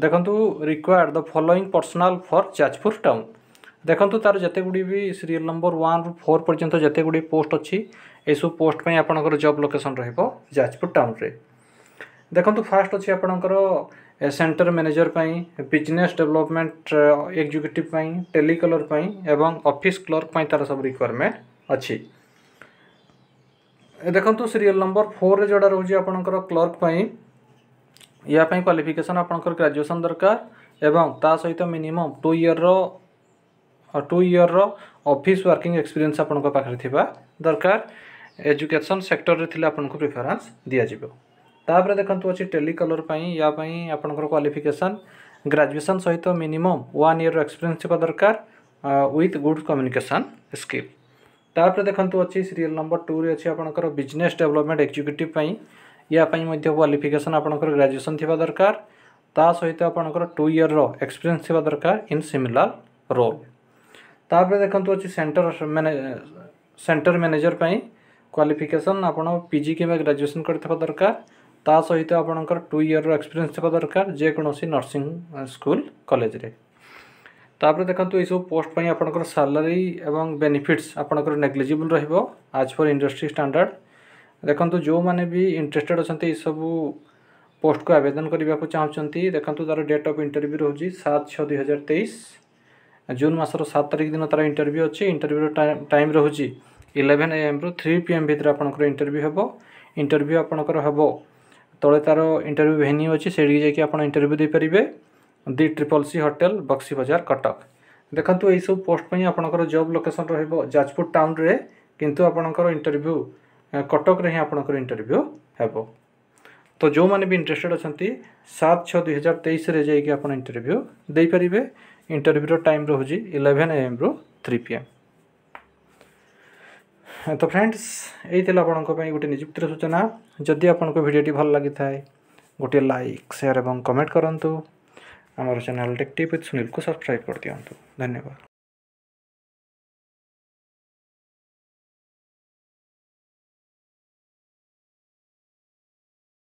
ଦେଖନ୍ତୁ required the following personal for Jajpur town ଦେଖନ୍ତୁ ତା'ର ଯେତେଗୁଡ଼ିଏ ବି ସିରିଏଲ୍ ନମ୍ବର ୱାନ୍ରୁ ଫୋର୍ ପର୍ଯ୍ୟନ୍ତ ଯେତେଗୁଡ଼ିଏ ପୋଷ୍ଟ ଅଛି ଏସବୁ ପୋଷ୍ଟ ପାଇଁ ଆପଣଙ୍କର ଜବ୍ ଲୋକେସନ୍ ରହିବ ଯାଜପୁର ଟାଉନ୍ରେ ଦେଖନ୍ତୁ ଫାର୍ଷ୍ଟ ଅଛି ଆପଣଙ୍କର ସେଣ୍ଟର ମ୍ୟାନେଜର ପାଇଁ ବିଜନେସ୍ ଡେଭଲପମେଣ୍ଟ ଏକ୍ଜିକ୍ୟୁଟିଭ୍ ପାଇଁ ଟେଲିକଲର୍ ପାଇଁ ଏବଂ ଅଫିସ୍ କ୍ଲର୍କ ପାଇଁ ତା'ର ସବୁ ରିକ୍ୱାରମେଣ୍ଟ ଅଛି ଦେଖନ୍ତୁ ସିରିଏଲ୍ ନମ୍ବର ଫୋର୍ରେ ଯେଉଁଟା ରହୁଛି ଆପଣଙ୍କର କ୍ଲର୍କ ପାଇଁ या क्वाफिकेसन आपंकर ग्राजुएसन दरकार एवं ता सहित minimum two year two year office working experience आपण पाखे दरकार एजुकेशन सेक्टर रे आपण को प्रिफरेंस दिया दिज्व तापर देखु अच्छी टेलिकलर पर या आपण क्वाफिकेसन ग्राजुएसन सहित मिनिमम वन इयर एक्सपीरियंस थोड़ा दरकार विथ गुड कम्युनिकेशन स्किल तापर देखु अच्छी सीरीयल नंबर टू रे अच्छी आपंकर बिजनेस डेभलपमेंट एक्जिक्यूटिव ইয়াপাই মধ্য কোয়ালিফিকেসন আপনার গ্রাজুয়েসন থাকা দরকার তা সহিত আপনার টু ইয়র এক্সপিরিয়েন্স থাকা দরকার ইন সিমিলার রোল তাপরে দেখুন অছি সেন্টর সেন্টর ম্যানেজর পাই কোয়ালিফিকেসন আপনার পিজি কিংবা গ্রাজুয়েসন করে থাকা দরকার তা সহিত আপনার টু ইয়র এক্সপিরিয়েন্স থাকা দরকার যেকোন নর্সিং স্কুল কলেজে তাপরে দেখুন এইসব পোস্ট পাই আপনার স্যালারি এবং বেনিফিটস আপনার নেগলিজিবল রহব আজ ফর ইন্ডস্ট্রি স্ট্যান্ডার্ড ଦେଖନ୍ତୁ ଯେଉଁମାନେ ବି ଇଣ୍ଟରେଷ୍ଟେଡ଼ ଅଛନ୍ତି ଏଇସବୁ ପୋଷ୍ଟକୁ ଆବେଦନ କରିବାକୁ ଚାହୁଁଛନ୍ତି ଦେଖନ୍ତୁ ତା'ର ଡେଟ୍ ଅଫ୍ ଇଣ୍ଟରଭ୍ୟୁ ରହୁଛି ସାତ ଛଅ ଦୁଇ ହଜାର ତେଇଶ ଜୁନ୍ ମାସର ସାତ ତାରିଖ ଦିନ ତା'ର ଇଣ୍ଟରଭ୍ୟୁ ଅଛି ଇଣ୍ଟରଭ୍ୟୁର ଟାଇମ୍ ରହୁଛି ଇଲେଭେନ୍ ଏଏମ୍ରୁ ଥ୍ରୀ ପି ଏମ୍ ଭିତରେ ଆପଣଙ୍କର ଇଣ୍ଟରଭ୍ୟୁ ହେବ ଇଣ୍ଟରଭ୍ୟୁ ଆପଣଙ୍କର ହେବ ତଳେ ତା'ର ଇଣ୍ଟରଭ୍ୟୁ ଭେନ୍ୟୁ ଅଛି ସେଇଠିକି ଯାଇକି ଆପଣ ଇଣ୍ଟରଭ୍ୟୁ ଦେଇପାରିବେ the triple C hotel Buxi Bazar Cuttack ଦେଖନ୍ତୁ ଏହିସବୁ ପୋଷ୍ଟ ପାଇଁ ଆପଣଙ୍କର ଜବ୍ ଲୋକେସନ୍ ରହିବ ଯାଜପୁର ଟାଉନ୍ରେ କିନ୍ତୁ ଆପଣଙ୍କର ଇଣ୍ଟରଭ୍ୟୁ କଟକରେ ହିଁ ଆପଣଙ୍କର ଇଣ୍ଟରଭ୍ୟୁ ହେବ ତ ଯେଉଁମାନେ ବି ଇଣ୍ଟରେଷ୍ଟେଡ଼୍ ଅଛନ୍ତି ସାତ ଛଅ ଦୁଇହଜାର ତେଇଶରେ ଯାଇକି ଆପଣ ଇଣ୍ଟରଭ୍ୟୁ ଦେଇପାରିବେ ଇଣ୍ଟରଭ୍ୟୁର ଟାଇମ୍ ରହୁଛି ଇଲେଭେନ୍ ଏଏମ୍ରୁ ଥ୍ରୀ ପି ଏମ୍ ତ ଫ୍ରେଣ୍ଡସ୍ ଏଇ ଥିଲା ଆପଣଙ୍କ ପାଇଁ ଗୋଟେ ନିଯୁକ୍ତିର ସୂଚନା ଯଦି ଆପଣଙ୍କ ଭିଡ଼ିଓଟି ଭଲ ଲାଗିଥାଏ ଗୋଟିଏ ଲାଇକ୍ ସେୟାର୍ ଏବଂ କମେଣ୍ଟ କରନ୍ତୁ ଆମର ଚ୍ୟାନେଲ୍ ଟେକ୍ ଟିପ୍ ୱିଥ୍ ସୁନୀଲକୁ ସବସ୍କ୍ରାଇବ୍ କରିଦିଅନ୍ତୁ ଧନ୍ୟବାଦ